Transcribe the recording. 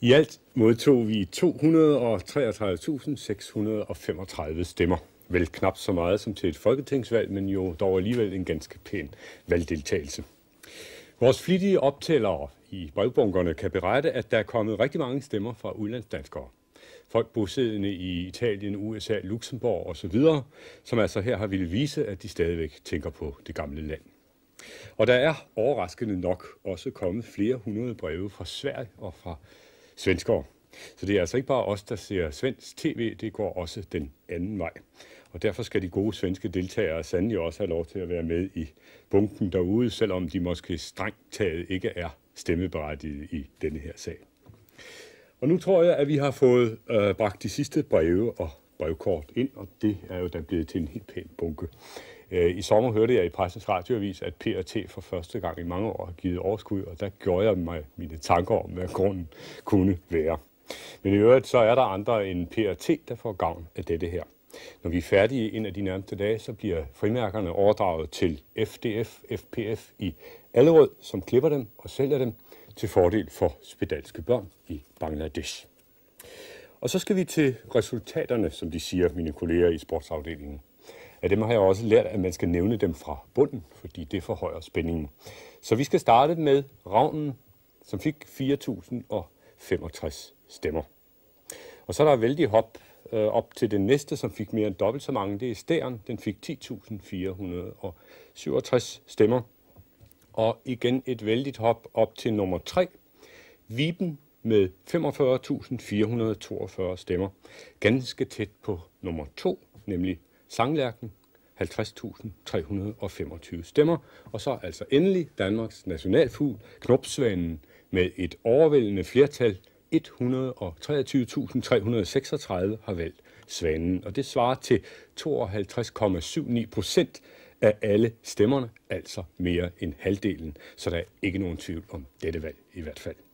I alt modtog vi 233.635 stemmer. Vel knap så meget som til et folketingsvalg, men jo dog alligevel en ganske pæn valgdeltagelse. Vores flittige optællere i brevbunkerne kan berette, at der er kommet rigtig mange stemmer fra udlandsdanskere. Folk bosiddende i Italien, USA, Luxembourg osv., som altså her har ville vise, at de stadigvæk tænker på det gamle land. Og der er overraskende nok også kommet flere hundrede breve fra Sverige og fra svenskere. Så det er altså ikke bare os, der ser svensk tv, det går også den anden vej. Og derfor skal de gode svenske deltagere sandelig også have lov til at være med i bunken derude, selvom de måske strengt taget ikke er stemmeberettigede i denne her sag. Og nu tror jeg, at vi har fået øh, bragt de sidste breve og brevkort ind, og det er jo da blevet til en helt pæn bunke. Øh, I sommer hørte jeg i pressens radioavis, at PRT for første gang i mange år har givet overskud, og der gjorde jeg mig mine tanker om, hvad grunden kunne være. Men i øvrigt så er der andre end PRT, der får gavn af dette her. Når vi er færdige en af de nærmeste dage, så bliver frimærkerne overdraget til FDF, FPF i Allerød, som klipper dem og sælger dem til fordel for spedalske børn i Bangladesh. Og så skal vi til resultaterne, som de siger, mine kolleger i sportsafdelingen. Af dem har jeg også lært, at man skal nævne dem fra bunden, fordi det forhøjer spændingen. Så vi skal starte med Ravnen, som fik 4.065 stemmer. Og så er der vældig hop øh, op til den næste, som fik mere end dobbelt så mange. Det er Stæren. Den fik 10.467 stemmer. Og igen et vældigt hop op til nummer 3. Viben med 45.442 stemmer. Ganske tæt på nummer to, nemlig Sanglærken, 50.325 stemmer. Og så altså endelig Danmarks nationalfugl, knopsvanen, med et overvældende flertal, 123.336 har valgt svanen, og det svarer til 52,79 procent af alle stemmerne, altså mere end halvdelen. Så der er ikke nogen tvivl om dette valg i hvert fald.